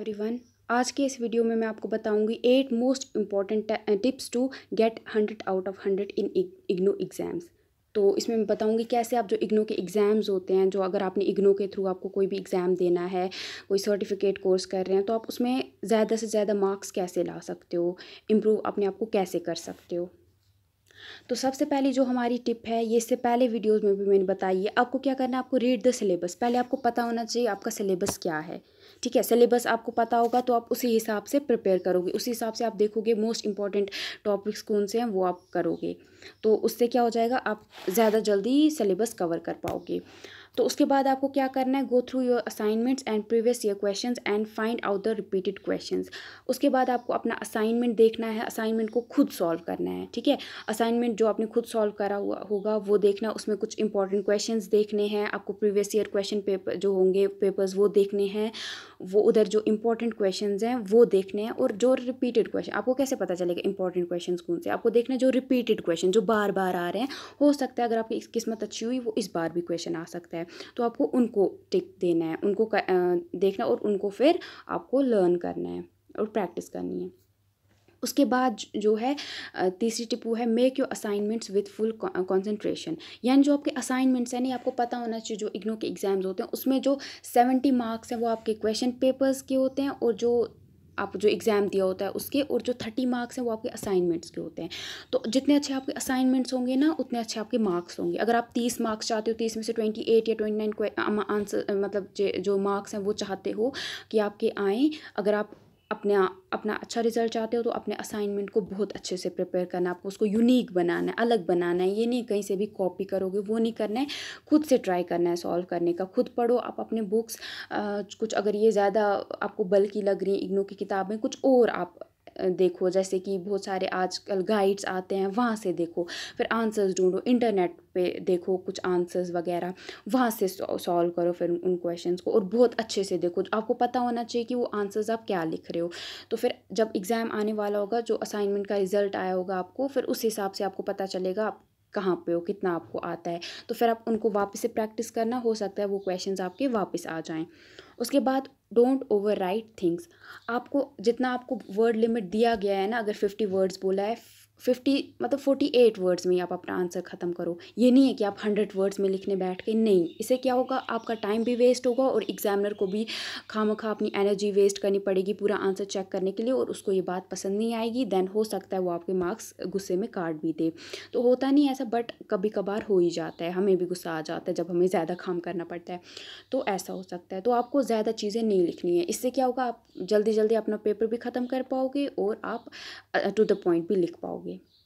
everyone आज के इस वीडियो में मैं आपको बताऊंगी eight most important tips to get hundred out of hundred in IGNOU exams तो इसमें मैं बताऊंगी कैसे आप जो इग्नो के एग्ज़ाम्स होते हैं जो अगर आपने इग्नो के थ्रू आपको कोई भी एग्ज़ाम देना है कोई सर्टिफिकेट कोर्स कर रहे हैं तो आप उसमें ज़्यादा से ज़्यादा मार्क्स कैसे ला सकते हो इम्प्रूव अपने आप को कैसे कर सकते हो तो सबसे पहले जो हमारी टिप है ये इससे पहले वीडियोज में भी मैंने बताई है आपको क्या करना है आपको रीड द सिलेबस पहले आपको पता होना चाहिए आपका सिलेबस क्या है ठीक है सिलेबस आपको पता होगा तो आप उसी हिसाब से प्रिपेयर करोगे उसी हिसाब से आप देखोगे मोस्ट इंपॉर्टेंट टॉपिक्स कौन से हैं वो आप करोगे तो उससे क्या हो जाएगा आप ज़्यादा जल्दी सिलेबस कवर कर पाओगे तो उसके बाद आपको क्या करना है go through your assignments and previous year question and find out the repeated question उसके बाद आपको अपना असाइनमेंट देखना है असाइनमेंट को खुद सॉल्व करना है ठीक है असाइनमेंट जो आपने खुद सॉल्व करा हुआ होगा वो देखना उसमें कुछ इंपॉर्टेंट क्वेश्चन देखने हैं आपको प्रीवियस ईयर क्वेश्चन पेपर जो होंगे पेपर्स वो देखने हैं वो उधर जो इंपॉर्टेंट क्वेश्चन हैं वो देखने हैं और जो रिपीटेड क्वेश्चन आपको कैसे पता चलेगा इंपॉर्टेंट क्वेश्चन कौन से आपको देखना है जो रिपीटेड क्वेश्चन जो बार बार आ रहे हैं हो सकता है अगर आपकी किस्मत अच्छी हुई वो इस बार भी क्वेश्चन आ सकता है है तो आपको उनको टिक देना है उनको कर, देखना और उनको फिर आपको लर्न करना है और प्रैक्टिस करनी है उसके बाद जो है तीसरी टिप वो है make your assignments with full concentration यानी जो आपके असाइनमेंट्स हैं नहीं आपको पता होना चाहिए जो इग्नो के एग्ज़ाम्स होते हैं उसमें जो सेवेंटी मार्क्स हैं वो आपके क्वेश्चन पेपर्स के होते हैं और जो आप जो एग्ज़ाम दिया होता है उसके और जो थर्टी मार्क्स हैं वो आपके असाइनमेंट्स के होते हैं तो जितने अच्छे आपके असाइनमेंट्स होंगे ना उतने अच्छे आपके मार्क्स होंगे अगर आप तीस मार्क्स चाहते हो तीस में से ट्वेंटी एट या ट्वेंटी नाइन आंसर मतलब जो मार्क्स हैं वो चाहते हो कि आपके आएँ अगर आप अपने अपना अच्छा रिजल्ट चाहते हो तो अपने असाइनमेंट को बहुत अच्छे से प्रिपेयर करना आपको उसको यूनिक बनाना है अलग बनाना है ये नहीं कहीं से भी कॉपी करोगे वो नहीं करना है खुद से ट्राई करना है सॉल्व करने का खुद पढ़ो आप अपने बुक्स कुछ अगर ये ज़्यादा आपको बल्कि लग रही इग्नो की किताबें कुछ और आप देखो जैसे कि बहुत सारे आजकल गाइड्स आते हैं वहाँ से देखो फिर आंसर्स ढूंढो इंटरनेट पे देखो कुछ आंसर्स वगैरह वहाँ से सॉल्व करो फिर उन क्वेश्चन को और बहुत अच्छे से देखो आपको पता होना चाहिए कि वो आंसर्स आप क्या लिख रहे हो तो फिर जब एग्ज़ाम आने वाला होगा जो असाइनमेंट का रिज़ल्ट आया होगा आपको फिर उस हिसाब से आपको पता चलेगा आप कहाँ पे हो कितना आपको आता है तो फिर आप उनको वापस से प्रैक्टिस करना हो सकता है वो क्वेश्चंस आपके वापस आ जाएं उसके बाद डोंट ओवर राइट थिंग्स आपको जितना आपको वर्ड लिमिट दिया गया है ना अगर फिफ्टी वर्ड्स बोला है फिफ्टी मतलब फोर्टी एट वर्ड्स में आप अपना आंसर ख़त्म करो ये नहीं है कि आप हंड्रेड वर्ड्स में लिखने बैठ के नहीं इसे क्या होगा आपका टाइम भी वेस्ट होगा और एग्जामिनर को भी खाम खा अपनी एनर्जी वेस्ट करनी पड़ेगी पूरा आंसर चेक करने के लिए और उसको ये बात पसंद नहीं आएगी देन हो सकता है वो आपके मार्क्स गुस्से में काट भी दे तो होता नहीं ऐसा बट कभी कभार हो ही जाता है हमें भी गुस्सा आ जाता है जब हमें ज़्यादा काम करना पड़ता है तो ऐसा हो सकता है तो आपको ज़्यादा चीज़ें नहीं लिखनी है इससे क्या होगा आप जल्दी जल्दी अपना पेपर भी ख़त्म कर पाओगे और आप टू द पॉइंट भी लिख पाओगे होगी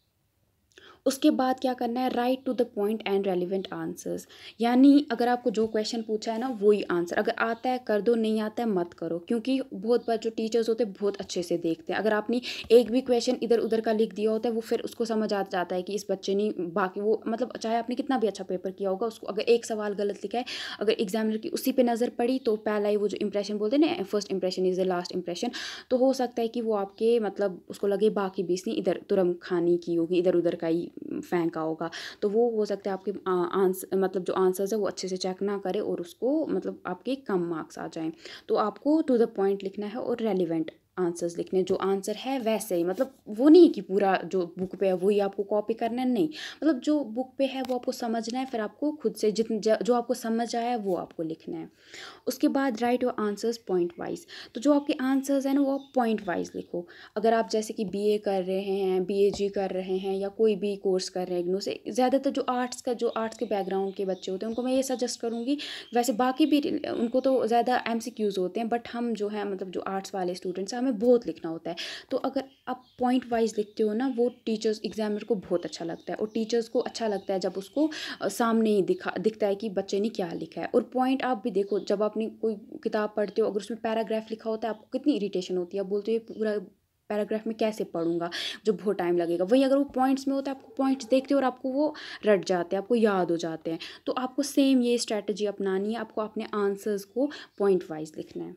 उसके बाद क्या करना है write to the point and relevant answers यानी अगर आपको जो क्वेश्चन पूछा है ना वही आंसर अगर आता है कर दो नहीं आता है मत करो क्योंकि बहुत बार जो टीचर्स होते हैं बहुत अच्छे से देखते हैं अगर आपने एक भी क्वेश्चन इधर उधर का लिख दिया होता है वो फिर उसको समझ आ जाता है कि इस बच्चे ने बाकी वो मतलब चाहे आपने कितना भी अच्छा पेपर किया होगा उसको अगर एक सवाल गलत लिखा है अगर एग्जामिनर की उसी पर नज़र पड़ी तो पहला ही वो जो इंप्रेशन बोलते हैं ना first impression is the last impression तो हो सकता है कि वो आपके मतलब उसको लगे बाकी बीस नहीं इधर तुरम खानी की होगी इधर उधर का ही फेंका होगा तो वो हो सकता है आपके आंस मतलब जो आंसर्स है वो अच्छे से चेक ना करें और उसको मतलब आपके कम मार्क्स आ जाएं तो आपको टू द पॉइंट लिखना है और रेलिवेंट आंसर्स लिखने जो आंसर है वैसे ही मतलब वो नहीं कि पूरा जो बुक पे है वही आपको कॉपी करना है नहीं मतलब जो बुक पे है वो आपको समझना है फिर आपको खुद से जितने जो आपको समझ आया है वो आपको लिखना है उसके बाद write your answers point wise तो जो आपके आंसर्स हैं ना वो आप पॉइंट वाइज लिखो अगर आप जैसे कि बी कर रहे हैं बी कर रहे हैं या कोई भी कोर्स कर रहे हैं इग्नो से ज़्यादातर जो आर्ट्स का जो आर्ट्स के बैकग्राउंड के बच्चे होते हैं उनको मैं ये सजेस्ट करूँगी वैसे बाकी भी उनको तो ज़्यादा एम होते हैं बट हम जो है मतलब जो आर्ट्स वाले स्टूडेंट्स हैं हमें बहुत लिखना होता है तो अगर आप पॉइंट वाइज लिखते हो ना वो टीचर्स एग्जामिनर को बहुत अच्छा लगता है और टीचर्स को अच्छा लगता है जब उसको सामने ही दिखा दिखता है कि बच्चे ने क्या लिखा है और पॉइंट आप भी देखो जब आपने कोई किताब पढ़ते हो अगर उसमें पैराग्राफ लिखा होता है आपको कितनी इरीटेशन होती है आप बोलते हो पूरा पैराग्राफ में कैसे पढ़ूंगा जो बहुत टाइम लगेगा वही अगर वो पॉइंट्स में होता है आपको पॉइंट्स देखते हो और आपको वो रट जाते हैं आपको याद हो जाते हैं तो आपको सेम ये स्ट्रैटेजी अपनानी है आपको अपने आंसर्स को पॉइंट वाइज लिखना है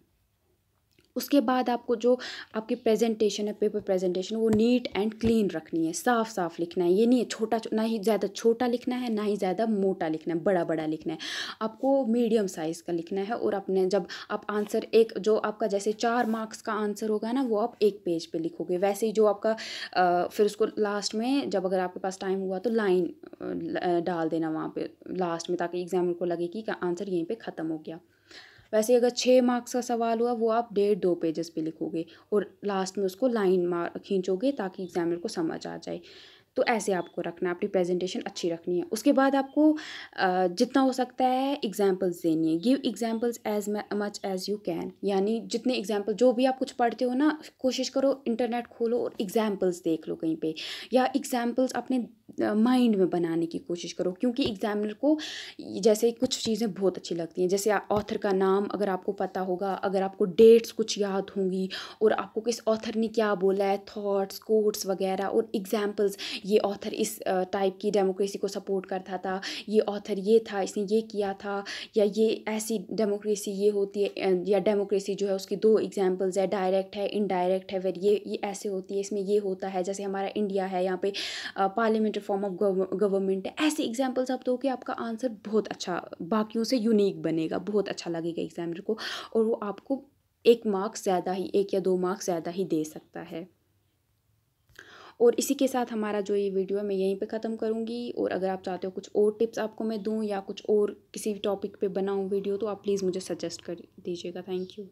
उसके बाद आपको जो आपकी प्रेजेंटेशन है पेपर प्रेजेंटेशन वो नीट एंड क्लीन रखनी है साफ साफ लिखना है ये नहीं है छोटा ना ही ज़्यादा छोटा लिखना है ना ही ज़्यादा मोटा लिखना है बड़ा बड़ा लिखना है आपको मीडियम साइज़ का लिखना है और अपने जब आप आंसर एक जो आपका जैसे चार मार्क्स का आंसर होगा ना वो आप एक पेज पे लिखोगे वैसे ही जो आपका आ, फिर उसको लास्ट में जब अगर आपके पास टाइम हुआ तो लाइन डाल देना वहाँ पर लास्ट में ताकि एग्जाम को लगे कि आंसर यहीं पर ख़त्म हो गया वैसे अगर छः मार्क्स का सवाल हुआ वो आप डेढ़ दो पेजेस पे लिखोगे और लास्ट में उसको लाइन मार खींचोगे ताकि एग्जामिनर को समझ आ जाए तो ऐसे आपको रखना अपनी प्रेजेंटेशन अच्छी रखनी है उसके बाद आपको जितना हो सकता है एग्जाम्पल्स देनी है give examples as much as you can यानी जितने एग्जाम्पल जो भी आप कुछ पढ़ते हो ना कोशिश करो इंटरनेट खोलो और एग्जाम्पल्स देख लो कहीं पे या एग्जाम्पल्स अपने माइंड में बनाने की कोशिश करो क्योंकि एग्जामिनर को जैसे कुछ चीज़ें बहुत अच्छी लगती हैं जैसे ऑथर का नाम अगर आपको पता होगा अगर आपको डेट्स कुछ याद होंगी और आपको किस ऑथर ने क्या बोला है थॉट्स कोट्स वगैरह और एग्जाम्पल्स ये ऑथर इस टाइप की डेमोक्रेसी को सपोर्ट करता था ये ऑथर ये था इसने ये किया था या ये ऐसी डेमोक्रेसी ये होती है या डेमोक्रेसी जो है उसकी दो एग्जाम्पल्स है डायरेक्ट है इनडायरेक्ट है फिर ये ये ऐसे होती है इसमें ये होता है जैसे हमारा इंडिया है यहाँ पे parliament central form of government है ऐसे एग्जाम्पल्स आप दो कि आपका आंसर बहुत अच्छा बाकियों से यूनिक बनेगा बहुत अच्छा लगेगा एग्जामिनर को और वो आपको एक मार्क्स ज़्यादा ही एक या दो मार्क्स ज़्यादा ही दे सकता है और इसी के साथ हमारा जो ये वीडियो है मैं यहीं पे ख़त्म करूँगी और अगर आप चाहते हो कुछ और टिप्स आपको मैं दूँ या कुछ और किसी टॉपिक पे बनाऊँ वीडियो तो आप प्लीज़ मुझे सजेस्ट कर दीजिएगा थैंक यू